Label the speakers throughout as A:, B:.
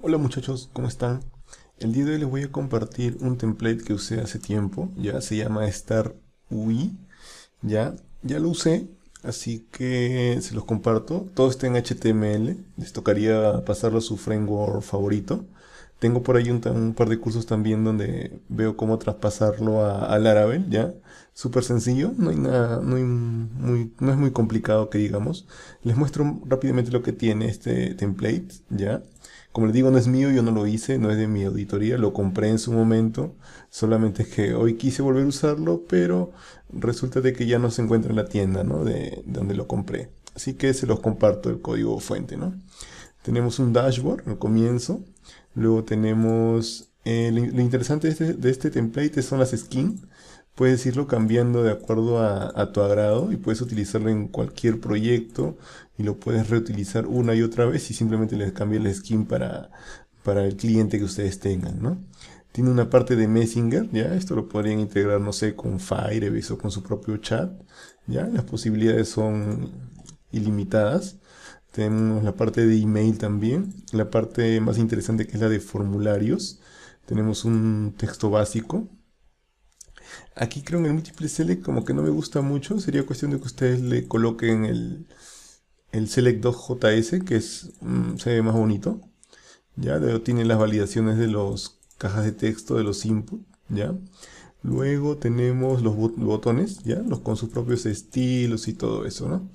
A: Hola muchachos, ¿cómo están? El día de hoy les voy a compartir un template que usé hace tiempo, ya se llama Star UI, ya, ya lo usé, así que se los comparto, todo está en HTML, les tocaría pasarlo a su framework favorito. Tengo por ahí un, par de cursos también donde veo cómo traspasarlo a, a ya, súper sencillo, no hay nada, no es muy complicado que digamos. Les muestro rápidamente lo que tiene este template, ya, como les digo, no es mío, yo no lo hice, no es de mi auditoría, lo compré en su momento, solamente es que hoy quise volver a usarlo, pero resulta de que ya no se encuentra en la tienda, ¿no? De, donde lo compré. Así que se los comparto el código fuente, ¿no? Tenemos un dashboard al comienzo, luego tenemos... Eh, lo interesante este, de este template son las skins puedes irlo cambiando de acuerdo a, tu agrado y puedes utilizarlo en cualquier proyecto y lo puedes reutilizar una y otra vez y simplemente les cambias el skin para, para el cliente que ustedes tengan, Tiene una parte de Messenger, ¿ya? Esto lo podrían integrar, no sé, con Firebase o con su propio chat, ¿ya? Las posibilidades son ilimitadas. Tenemos la parte de email también, la parte más interesante que es la de formularios. Tenemos un texto básico, Aquí creo en el múltiple select como que no me gusta mucho. Sería cuestión de que ustedes le coloquen el, el select 2js que es, mm, se ve más bonito. Ya, tiene las validaciones de los cajas de texto, de los input. Ya. Luego tenemos los botones, ya, los con sus propios estilos y todo eso, ¿no?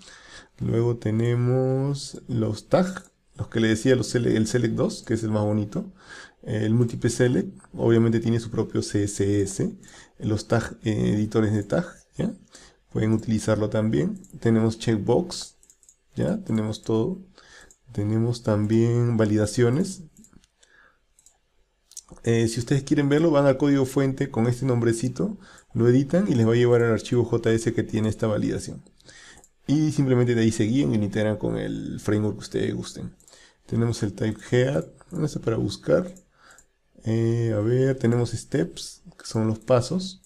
A: Luego tenemos los tags, los que le decía el select 2, que es el más bonito. El múltiple select, obviamente tiene su propio CSS, los tag, eh, editores de tag, ¿ya? Pueden utilizarlo también. Tenemos checkbox, ¿ya? Tenemos todo. Tenemos también validaciones. Eh, si ustedes quieren verlo, van al código fuente con este nombrecito, lo editan y les va a llevar al archivo JS que tiene esta validación. Y simplemente de ahí se y lo con el framework que ustedes gusten. Tenemos el type head, para buscar. Eh, a ver, tenemos steps, que son los pasos.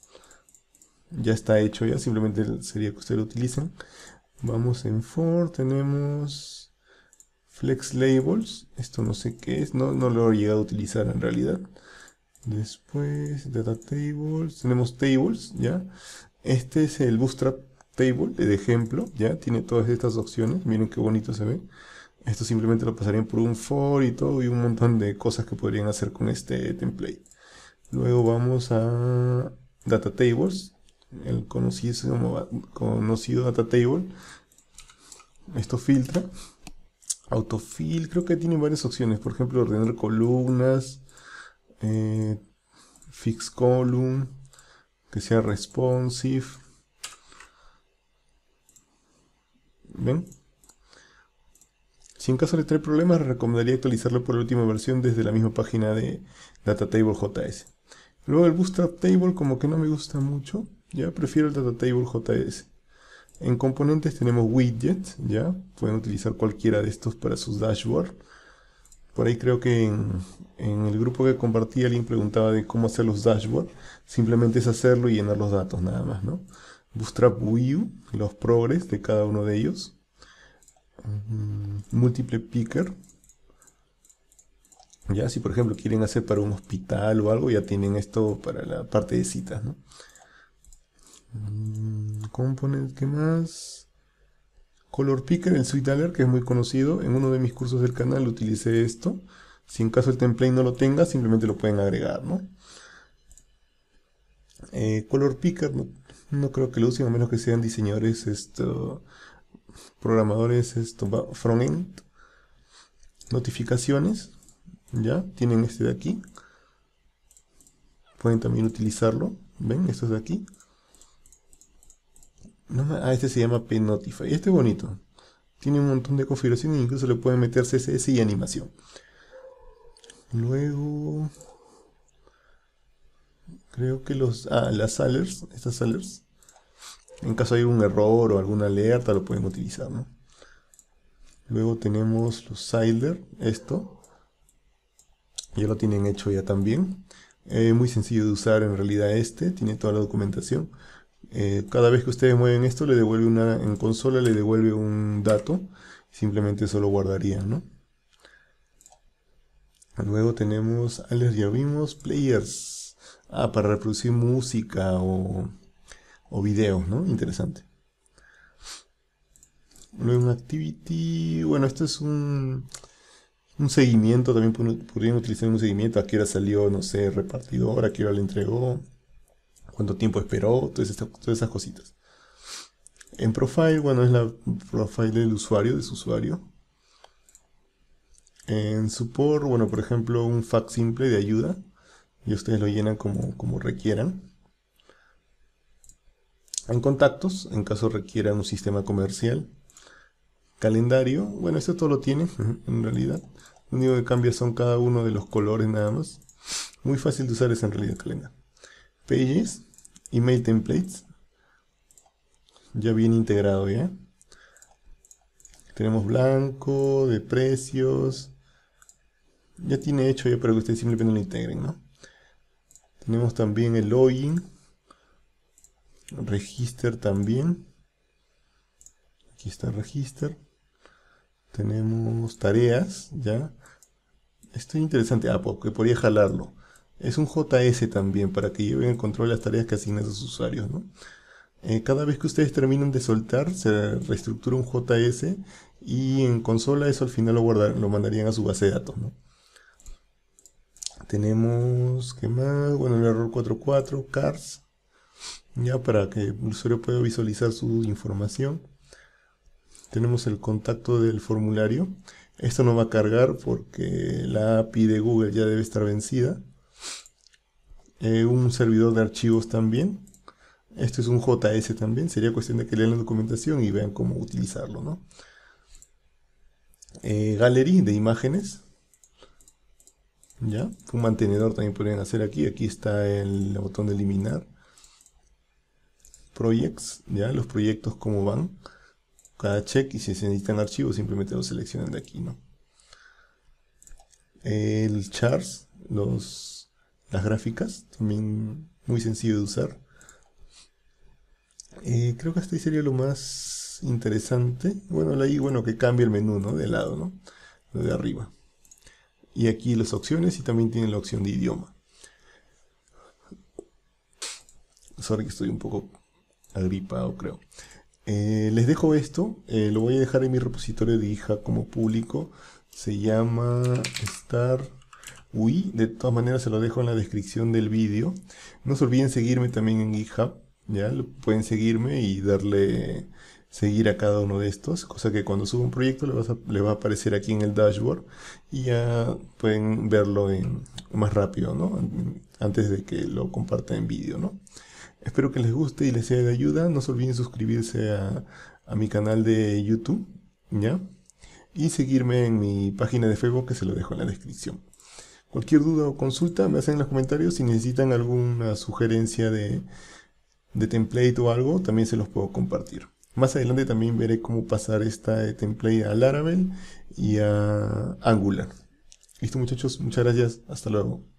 A: Ya está hecho ya, simplemente sería que ustedes lo utilicen. Vamos en for, tenemos flex labels. Esto no sé qué es, no, lo he llegado a utilizar en realidad. Después, data tables, tenemos tables, ya. Este es el bootstrap table de ejemplo, ya. Tiene todas estas opciones, miren qué bonito se ve. Esto simplemente lo pasarían por un for y todo y un montón de cosas que podrían hacer con este template. Luego vamos a data tables, el conocido, data table. Esto filtra. Autofill, creo que tiene varias opciones, por ejemplo, ordenar columnas, eh, fix column, que sea responsive. ¿Ven? Si en caso de trae problemas, recomendaría actualizarlo por la última versión desde la misma página de DataTable.js. JS. Luego el Bootstrap Table como que no me gusta mucho, ya prefiero el Datatable JS. En componentes tenemos widgets, ya pueden utilizar cualquiera de estos para sus dashboard. Por ahí creo que en, el grupo que compartí alguien preguntaba de cómo hacer los dashboards. Simplemente es hacerlo y llenar los datos nada más, ¿no? Bootstrap View, los progres de cada uno de ellos múltiple picker. Ya, si por ejemplo quieren hacer para un hospital o algo, ya tienen esto para la parte de citas, ¿no? Mm, Component, que más? Color Picker, el Sweet que es muy conocido. En uno de mis cursos del canal utilicé esto. Si en caso el template no lo tenga, simplemente lo pueden agregar, ¿no? Eh, color Picker, no, no, creo que lo usen a menos que sean diseñadores esto programadores esto va frontend notificaciones ya tienen este de aquí pueden también utilizarlo ven es de aquí no, ah, este se llama pnotify, Este es bonito. Tiene un montón de configuraciones. Incluso le pueden meter CSS y animación. Luego... Creo que los... a ah, las salers. Estas alerts en caso hay un error o alguna alerta lo pueden utilizar, ¿no? Luego tenemos los Siler, esto. Ya lo tienen hecho ya también. Es eh, muy sencillo de usar en realidad este, tiene toda la documentación. Eh, cada vez que ustedes mueven esto, le devuelve una, en consola le devuelve un dato. Simplemente eso lo guardaría, ¿no? Luego tenemos, ah, ya vimos, players. Ah, para reproducir música o o videos, ¿no? Interesante. Luego un activity, bueno, esto es un, un seguimiento, también podrían utilizar un seguimiento, a qué hora salió, no sé, repartidor, a qué hora le entregó, cuánto tiempo esperó, todas, esas cositas. En profile, bueno, es la profile del usuario, de su usuario. En support, bueno, por ejemplo, un fax simple de ayuda. Y ustedes lo llenan como, como requieran en contactos, en caso requiera un sistema comercial, calendario, bueno, eso todo lo tiene en realidad, lo único que cambia son cada uno de los colores nada más, muy fácil de usar esa en realidad calendario, pages, email templates, ya bien integrado ya, tenemos blanco, de precios, ya tiene hecho ya para que ustedes simplemente lo integren, ¿no? Tenemos también el login, register también aquí está register tenemos tareas ya esto es interesante ah porque podría jalarlo es un JS también para que lleven el control de las tareas que asignan a sus usuarios ¿no? Eh, cada vez que ustedes terminan de soltar se reestructura un JS y en consola eso al final lo guardar, lo mandarían a su base de datos ¿no? tenemos ¿qué más? bueno el error 44 cars ya para que el usuario pueda visualizar su información. Tenemos el contacto del formulario. Esto no va a cargar porque la API de Google ya debe estar vencida. Eh, un servidor de archivos también. Esto es un JS también. Sería cuestión de que lean la documentación y vean cómo utilizarlo. ¿no? Eh, de imágenes. ¿Ya? Un mantenedor también podrían hacer aquí. Aquí está el botón de eliminar projects, ya los proyectos como van, cada check y si se necesitan archivos simplemente los seleccionan de aquí, ¿no? El charts, los, las gráficas, también muy sencillo de usar. Eh, creo que hasta sería lo más interesante. Bueno, ahí, bueno, que cambie el menú, De lado, Lo de arriba. Y aquí las opciones y también tiene la opción de idioma. Sorry que estoy un poco o creo. Eh, les dejo esto, eh, lo voy a dejar en mi repositorio de hija como público. Se llama Star UI, de todas maneras se lo dejo en la descripción del vídeo. No se olviden seguirme también en GitHub, ya pueden seguirme y darle seguir a cada uno de estos, cosa que cuando suba un proyecto le, va a aparecer aquí en el dashboard y ya pueden verlo en, más rápido, ¿no? Antes de que lo comparta en vídeo, ¿no? Espero que les guste y les sea de ayuda. No se olviden suscribirse a, mi canal de YouTube, ¿ya? Y seguirme en mi página de Facebook que se lo dejo en la descripción. Cualquier duda o consulta me hacen en los comentarios. Si necesitan alguna sugerencia de, de template o algo, también se los puedo compartir. Más adelante también veré cómo pasar esta eh, template a Laravel y a Angular. Listo muchachos, muchas gracias, hasta luego.